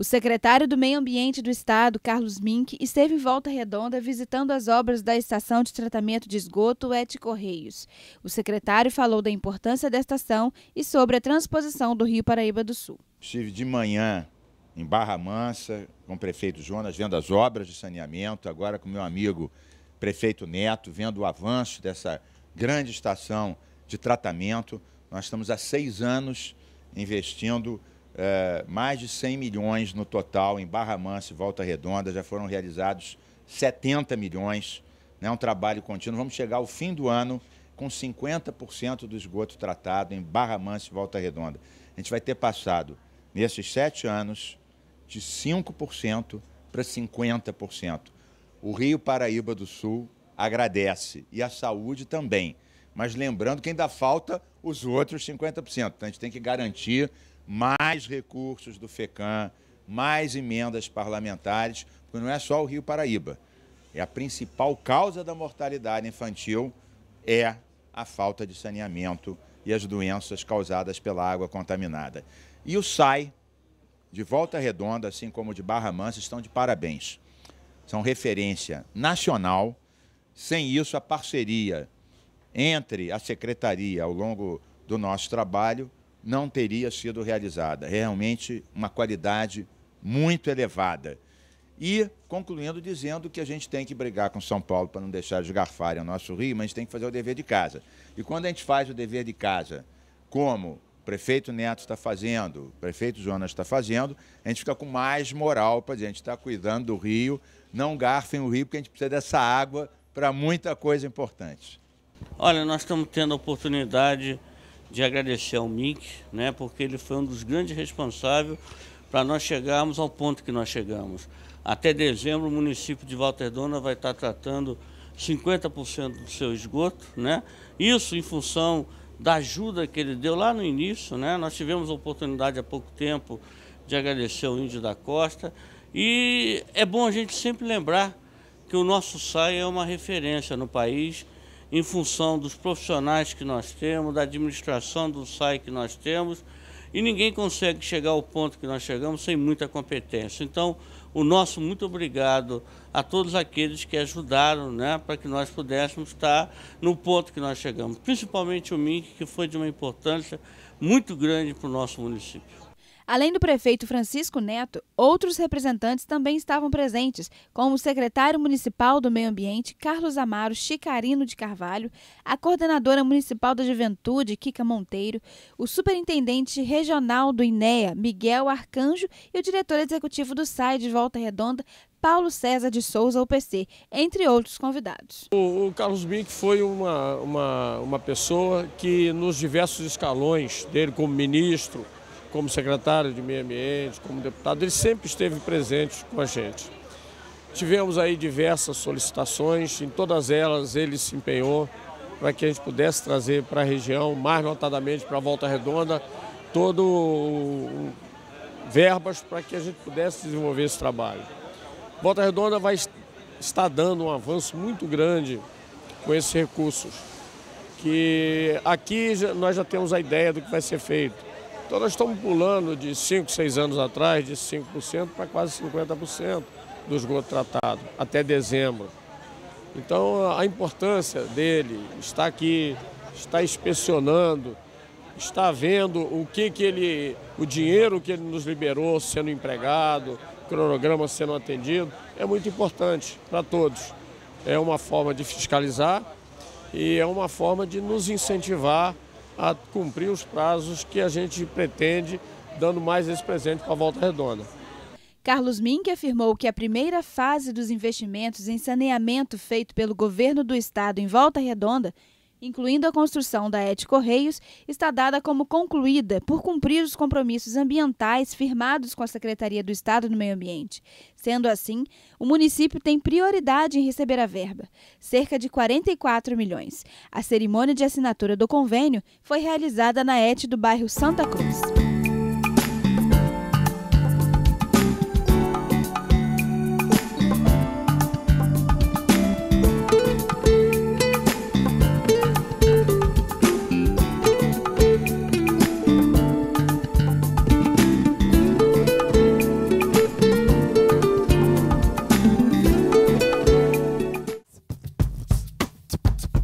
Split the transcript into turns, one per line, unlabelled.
O secretário do Meio Ambiente do Estado, Carlos Mink, esteve em Volta Redonda visitando as obras da estação de tratamento de esgoto Et Correios. O secretário falou da importância da estação e sobre a transposição do Rio Paraíba do Sul.
Estive de manhã em Barra Mansa com o prefeito Jonas, vendo as obras de saneamento, agora com meu amigo prefeito Neto, vendo o avanço dessa grande estação de tratamento. Nós estamos há seis anos investindo é, mais de 100 milhões no total em Barra Mansa e Volta Redonda, já foram realizados 70 milhões, é né, um trabalho contínuo. Vamos chegar ao fim do ano com 50% do esgoto tratado em Barra Mansa e Volta Redonda. A gente vai ter passado, nesses sete anos, de 5% para 50%. O Rio Paraíba do Sul agradece e a saúde também. Mas lembrando que ainda falta os outros 50%. Então a gente tem que garantir mais recursos do FECAM, mais emendas parlamentares, porque não é só o Rio Paraíba. É a principal causa da mortalidade infantil é a falta de saneamento e as doenças causadas pela água contaminada. E o SAI, de Volta Redonda, assim como de Barra Mansa, estão de parabéns. São referência nacional. Sem isso, a parceria entre a secretaria ao longo do nosso trabalho não teria sido realizada. Realmente uma qualidade muito elevada. E concluindo dizendo que a gente tem que brigar com São Paulo para não deixar esgarfarem o nosso Rio, mas a gente tem que fazer o dever de casa. E quando a gente faz o dever de casa, como o prefeito Neto está fazendo, o prefeito Jonas está fazendo, a gente fica com mais moral para dizer, a gente está cuidando do Rio, não garfem o Rio, porque a gente precisa dessa água para muita coisa importante.
Olha, nós estamos tendo a oportunidade de agradecer ao MINC, né, porque ele foi um dos grandes responsáveis para nós chegarmos ao ponto que nós chegamos. Até dezembro, o município de Valterdona vai estar tratando 50% do seu esgoto, né? Isso em função da ajuda que ele deu lá no início, né? Nós tivemos a oportunidade há pouco tempo de agradecer ao Índio da Costa e é bom a gente sempre lembrar que o nosso SAI é uma referência no país em função dos profissionais que nós temos, da administração do SAI que nós temos, e ninguém consegue chegar ao ponto que nós chegamos sem muita competência. Então, o nosso muito obrigado a todos aqueles que ajudaram né, para que nós pudéssemos estar no ponto que nós chegamos, principalmente o MINC, que foi de uma importância muito grande para o nosso município.
Além do prefeito Francisco Neto, outros representantes também estavam presentes, como o secretário municipal do Meio Ambiente, Carlos Amaro Chicarino de Carvalho, a coordenadora municipal da Juventude, Kika Monteiro, o superintendente regional do INEA, Miguel Arcanjo, e o diretor executivo do SAI de Volta Redonda, Paulo César de Souza, UPC, entre outros convidados.
O, o Carlos Bic foi uma, uma, uma pessoa que, nos diversos escalões dele como ministro, como secretário de Meio Ambiente, como deputado, ele sempre esteve presente com a gente. Tivemos aí diversas solicitações, em todas elas ele se empenhou para que a gente pudesse trazer para a região, mais notadamente para a Volta Redonda, todo o... verbas para que a gente pudesse desenvolver esse trabalho. Volta Redonda vai estar dando um avanço muito grande com esses recursos, que aqui nós já temos a ideia do que vai ser feito então nós estamos pulando de 5, 6 anos atrás, de 5% para quase 50% do esgoto tratado, até dezembro. Então a importância dele está aqui, está inspecionando, está vendo o que, que ele, o dinheiro que ele nos liberou sendo empregado, cronograma sendo atendido, é muito importante para todos. É uma forma de fiscalizar e é uma forma de nos incentivar a cumprir os prazos que a gente pretende, dando mais esse presente para a Volta Redonda.
Carlos Mink afirmou que a primeira fase dos investimentos em saneamento feito pelo governo do estado em Volta Redonda incluindo a construção da ET Correios, está dada como concluída por cumprir os compromissos ambientais firmados com a Secretaria do Estado do Meio Ambiente. Sendo assim, o município tem prioridade em receber a verba, cerca de 44 milhões. A cerimônia de assinatura do convênio foi realizada na ET do bairro Santa Cruz.
Tsk, tsk, tsk.